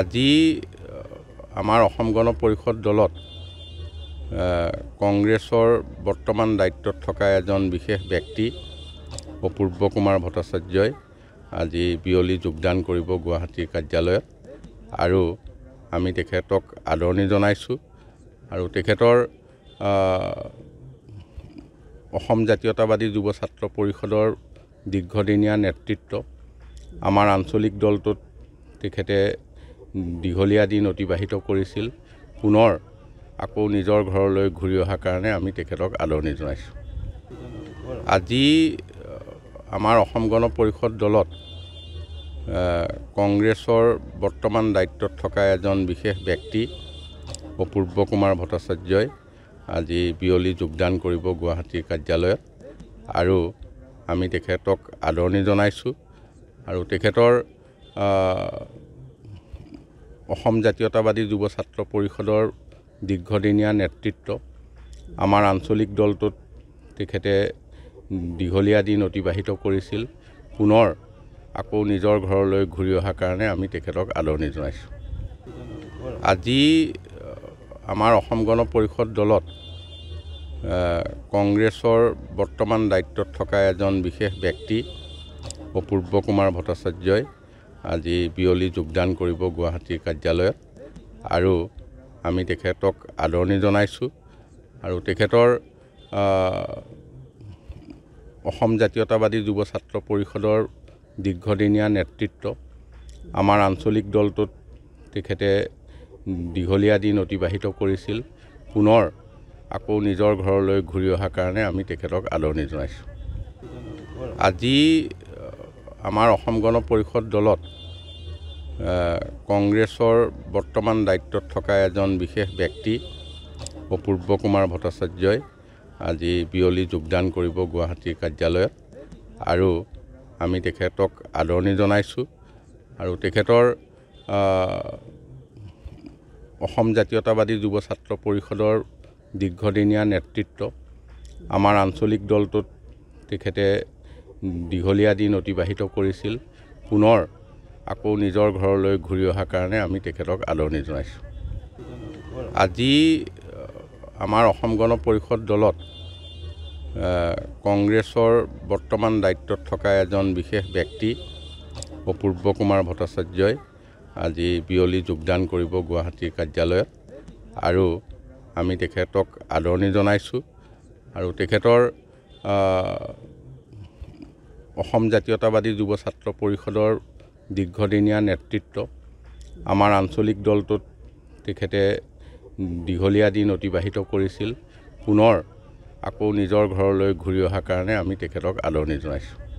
আজি আমাৰ অসম গণ পৰিষদ দলত কংগ্ৰেছৰ বৰ্তমান দায়িত্বত থকা এজন বিশেষ ব্যক্তি অপূৰ্ব কুমাৰ ভট্টাচাৰ্যই আজি বিয়লি যোগদান কৰিব গুৱাহাটীৰ কাৰ্যালয়ত আৰু আমি তেখেতক আদৰণি জনাইছোঁ আৰু তেখেতৰ অসম জাতীয়তাবাদী যুৱ ছাত্ৰ পৰিষদৰ দীৰ্ঘদিনীয়া নেতৃত্ব আমাৰ আঞ্চলিক দলটোত তেখেতে দীঘলীয়া দিন অতিবাহিত কৰিছিল পুনৰ আকৌ নিজৰ ঘৰলৈ ঘূৰি অহাৰ কাৰণে আমি তেখেতক আদৰণি জনাইছোঁ আজি আমাৰ অসম গণ পৰিষদ দলত কংগ্ৰেছৰ বৰ্তমান দায়িত্বত থকা এজন বিশেষ ব্যক্তি অপূৰ্ব কুমাৰ ভট্টাচাৰ্যই আজি বিয়লি যোগদান কৰিব গুৱাহাটীৰ কাৰ্যালয়ত আৰু আমি তেখেতক আদৰণি জনাইছোঁ আৰু তেখেতৰ অসম জাতীয়তাবাদী যুৱ ছাত্ৰ পৰিষদৰ দীৰ্ঘদিনীয়া নেতৃত্ব আমাৰ আঞ্চলিক দলটোত তেখেতে দীঘলীয়া দিন অতিবাহিত কৰিছিল পুনৰ আকৌ নিজৰ ঘৰলৈ ঘূৰি অহাৰ কাৰণে আমি তেখেতক আদৰণি জনাইছোঁ আজি আমাৰ অসম গণ পৰিষদ দলত কংগ্ৰেছৰ বৰ্তমান দায়িত্বত থকা এজন বিশেষ ব্যক্তি অপূৰ্ব কুমাৰ ভট্টাচাৰ্যই আজি বিয়লি যোগদান কৰিব গুৱাহাটীৰ কাৰ্যালয়ত আৰু আমি তেখেতক আদৰণি জনাইছোঁ আৰু তেখেতৰ অসম জাতীয়তাবাদী যুৱ ছাত্ৰ পৰিষদৰ দীৰ্ঘদিনীয়া নেতৃত্ব আমাৰ আঞ্চলিক দলটোত তেখেতে দীঘলীয়া দিন অতিবাহিত কৰিছিল পুনৰ আকৌ নিজৰ ঘৰলৈ ঘূৰি অহাৰ কাৰণে আমি তেখেতক আদৰণি জনাইছোঁ আজি আমাৰ অসম গণ পৰিষদ দলত কংগ্ৰেছৰ বৰ্তমান দায়িত্বত থকা এজন বিশেষ ব্যক্তি অপূৰ্ব কুমাৰ ভট্টাচাৰ্যই আজি বিয়লি যোগদান কৰিব গুৱাহাটীৰ কাৰ্যালয়ত আৰু আমি তেখেতক আদৰণি জনাইছোঁ আৰু তেখেতৰ অসম জাতীয়তাবাদী যুৱ ছাত্ৰ পৰিষদৰ দীৰ্ঘদিনীয়া নেতৃত্ব আমাৰ আঞ্চলিক দলটোত তেখেতে দীঘলীয়া দিন অতিবাহিত কৰিছিল পুনৰ আকৌ নিজৰ ঘৰলৈ ঘূৰি অহাৰ কাৰণে আমি তেখেতক আদৰণি জনাইছোঁ আজি আমাৰ অসম গণ পৰিষদ দলত কংগ্ৰেছৰ বৰ্তমান দায়িত্বত থকা এজন বিশেষ ব্যক্তি অপূৰ্ব কুমাৰ ভট্টাচাৰ্যই আজি বিয়লি যোগদান কৰিব গুৱাহাটীৰ কাৰ্যালয়ত আৰু আমি তেখেতক আদৰণি জনাইছোঁ আৰু তেখেতৰ অসম জাতীয়তাবাদী যুৱ ছাত্ৰ পৰিষদৰ দীৰ্ঘদিনীয়া নেতৃত্ব আমাৰ আঞ্চলিক দলটোত তেখেতে দীঘলীয়া দিন অতিবাহিত কৰিছিল পুনৰ আকৌ নিজৰ ঘৰলৈ ঘূৰি অহাৰ কাৰণে আমি তেখেতক আদৰণি জনাইছোঁ